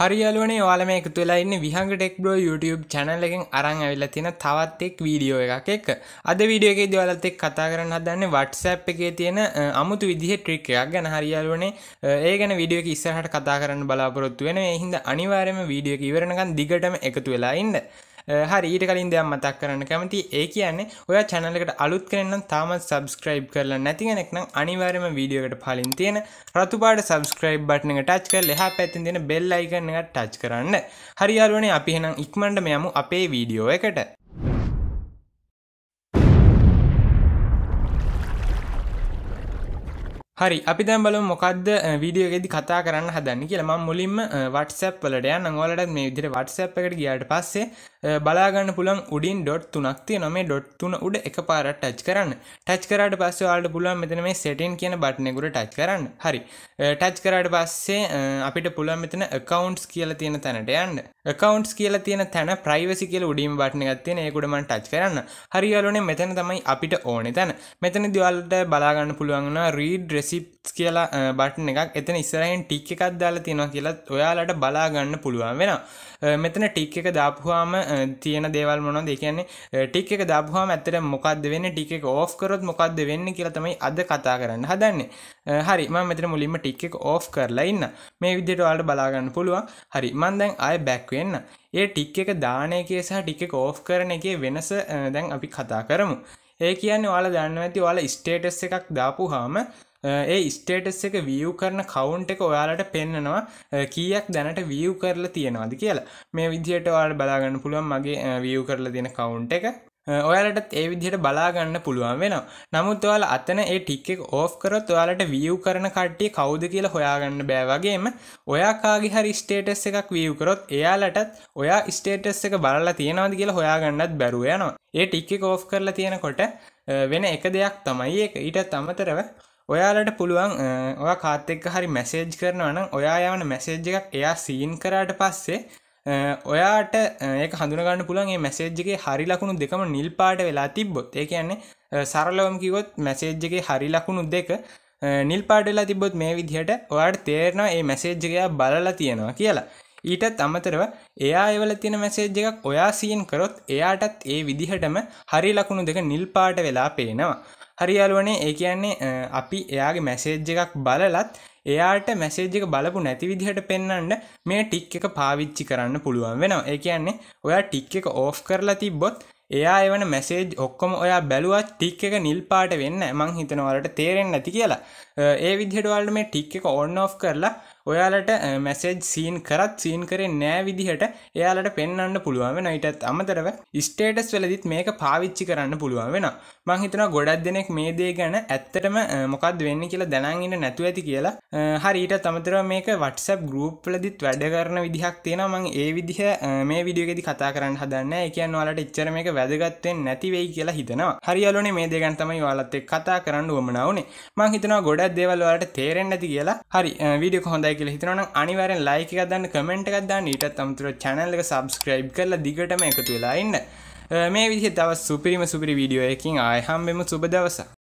හරිියලුවනේ යාලම එක තුලයින්න Vihanga tech bro YouTube channel එකෙන් අරං ඇවිල්ල තින තවත් එක් වීඩියෝ එකක් එක අද වීඩියෝ එකේ දවලත් එක් කතා කරන්න හදන්න වට්සැප් එකේ තියෙන අමුතු විදිහ ට්‍රික් එකක් ගැන හරිියලුවනේ ඒ ගැන වීඩියෝ ඉස්සරහට කතා කරන්න බලාපොරොත්තු වෙන එහින්ද අනිවාර්යම වීඩියෝ ඉවරණකන් දිගටම එකතු වෙලා ඉන්න හරි ඊට කලින් දෙයක් මතක් කරන්න කැමති ඒ කියන්නේ ඔය චැනලකට අලුත් කරන්න තාමත් සබස්ක්‍රයිබ් කරලා නැතිගෙනෙක්නම් අනිවාර්යම වීඩියෝකට පලින් තියෙන රතුපාට සබස්ක්‍රයිබ් බට්න එක ටච් කර ලෙහා පැත්තින් දෙන බෙල් අයිකන්න එක ටච් කරන්න හරියාරුවනේ අපිහෙනම් ඉක්මට මෙයමු අපේ වීඩියෝ එකට හරි අපි දැම්බල මොකක්ද වීඩියෝගෙදි කතා කරන්න හදන්න කියලා මුලින්ම වටසැප් වලට යන්න ඔලට මේ විදිර වටසැප් එකට ගියාට පස්සේ බලාගන්න පුළන් උඩින් ඩොට් තුනක් තිය නොමේ ඩොට් තුන උඩ එක පාරට ටච් කරන්න ටච් කරට පස්ස වාලට පුළුවන් මෙතන මේ සෙටන් කියන බට්නෙකුට ටච් කරන්න හරි ටච් කරට පස්සේ අපිට පුළන් මෙතන කවන්ට්ස් කියලා තියෙන තැනට යන්න කවන්ට්ස් කියලා තියෙන තැන ප්‍රයිවසි කියල උඩින් බට්න ගත්තියෙන ඒකුඩම ටච් කරන්න හරිවලනේ මෙතන තමයි අපිට ඕනෙ තැන මෙතන දවල්ට බලාගන්න පුළුවන්න්න රීඩ රෙසිප් කියලා බටන එකක් එතන ඉස්සරහෙන් ටික් එකක් දාලා තියෙනවා කියලා ඔයාලට බලාගන්න පුළුවන් වෙන මෙතන ටික් එක දාපුහාම තියෙන දේවල් මොනොද කියන්නේ ටික් එක දාපුහාම ඇතර මොකක්ද වෙන්න ටික් එක ඕෆ් කරොත් මොකක්ද වෙන්න කියලා තමයි අද කතා කරන්න හදන්නේ හරි ම මෙතන මුලින්ම ටික් එක ඕෆ් කරලා ඉන්න මේ විදිට වාලට බලාගන්න පුළුවන් හරි මන්දැන් අය බැක්වෙන්න ඒ ටික් එක දානයකේ සහ ටික් එක ඕෆ් කරන එක වෙනස දැන් අපි කතා කරමු ඒ කියන්නේ වාල දන්න ඇති වාල ස්ටේටස් එකක් දාපු හාම ඒ ස්ටේටස් එක වියව් කරන කවුන්් එක ඔයාලට පෙන්න්නනවා කියක් දැනට වියව් කරලා තියෙනවාද කියලා මේ විදියට වාට බලාගන්න පුළුවන් මගේ වියව් කරලා තියෙන කවුන්් එක ඔයාලටත් ඒ විදිහට බලාගන්න පුළුවන් වෙනවා නමුත් ඔයාල අතන ඒ ටික්ෙක් ඕෆ් කරොත් ඔයාලට වියව් කරන කට්ටිය කවුද කියලා හොයාගන්න බෑවගේම ඔයාකාගේ හරි ස්ටේටස් එකක් වියව් කරොත් එයාලටත් ඔයා ස්ටේටස් එක බලලා තියෙනවාද කියලා හොයාගන්නත් බැරුව යනවා ඒ ටික්ෙක් ඕෆ් කරලා තියෙනකොට වෙන එක දෙයක් තමයි එක ඊට අමතරව ඔයාලට පුළුවන් ඔය කාත් එක්ක හරි මැසේජ් කරනවන ඔයා යවන මැසේජ් එකක් එයා සීන් කරාට පස්සේ ඔයාට ඒක හඳුනගන්න පුළන්ගේ මැසේජ්ගේ හරි ලකුණු දෙකම නිල් පාට වෙලා තිබ්බොත් ඒ කියන්නේ සරලවම් කිවොත් මැසේජ්ගේ හරි ලකුණු දෙක නිල් පාඩලා තිබොත් මේ විදිහට ඔයාට තේරෙනවා ඒ මැසේජ්ගයා බලලා තියෙනවා කියලා ඊටත් අමතරව එයා එවල තියෙන මැසේජ් එකක් ඔයා සීන් කරොත් එයාටත් ඒ විදිහටම හරි ලකුණු දෙක නිල්පාට වෙලා පේනවා හරියාලුවනේ ඒ කියන්නේ අපි එයාගේ මැසේජ් එකක් බලලත් එයාට මැසේජ් එක බලපු නැති විදිහට පෙන්න්නට මේ ටික් එක පාවිච්චි කරන්න පුළුවන් වෙනවා ඒ කියන්නේ ඔයා ටික් එක ඕෆ් කරලා තිබ්බොත් එයා එවන මැසේජ් ඔක්කොම ඔයා බැලුවත් ටික් එක නිල් පාට වෙන්න මං හිතනවලට තේරෙන් නැති කියලා ඒ විදිහටවල්ට මේ ටික් එක ඔන්න ඔෆ් කරලා ඔයාලට මැසේජ් සීන් කරත් සීන් කරේ නෑ විදිහට එයාලට පෙන්න්න පුළුවන් නයිටත් අමතරව ස්ටේටස් වලදිත් මේක පාවිච්චි කරන්න පුළුවන් වෙන මංහිතන ගොඩක් දෙනෙක් මේ දේ ගැන ඇත්තටම මොකක්ද වෙන්න කියලා දැනන්ගන්න නැතු ඇති කියලා හරිට තමතර මේක වටසප් ගරුප්ලදිත් වැඩ කරන විදිහක් තියෙන මං ඒ විදිහ මේ විඩියගෙදි කතා කරන්න හදන්න එකන් වලට ඉච්චර මේක වැදගත්වෙන් නැතිවෙයි කියලා හිතනවා හරිියලුනේ මේ දේගන් තමයි යාලත්තෙක් කතා කරන්න ුවමනාවනේ මං හිතනවා ගොඩක් දේවල්වලට තේරෙන් ඇති කියලා හරි විඩිය කොහොඳයි කියල හිතනවන අනිවරෙන් ලයික දන්න කමෙන්ට් එකක්දන්න ඊටත් අමතුර චැනල්ලක සබස්ක්‍රයිබ් කරල දිගටම එකතු වෙලාඉන්න මේ විදි තවත් සුපිරිම සුපිරි වීඩියෝ එකින් ආයහම්බෙම සුබ දවසා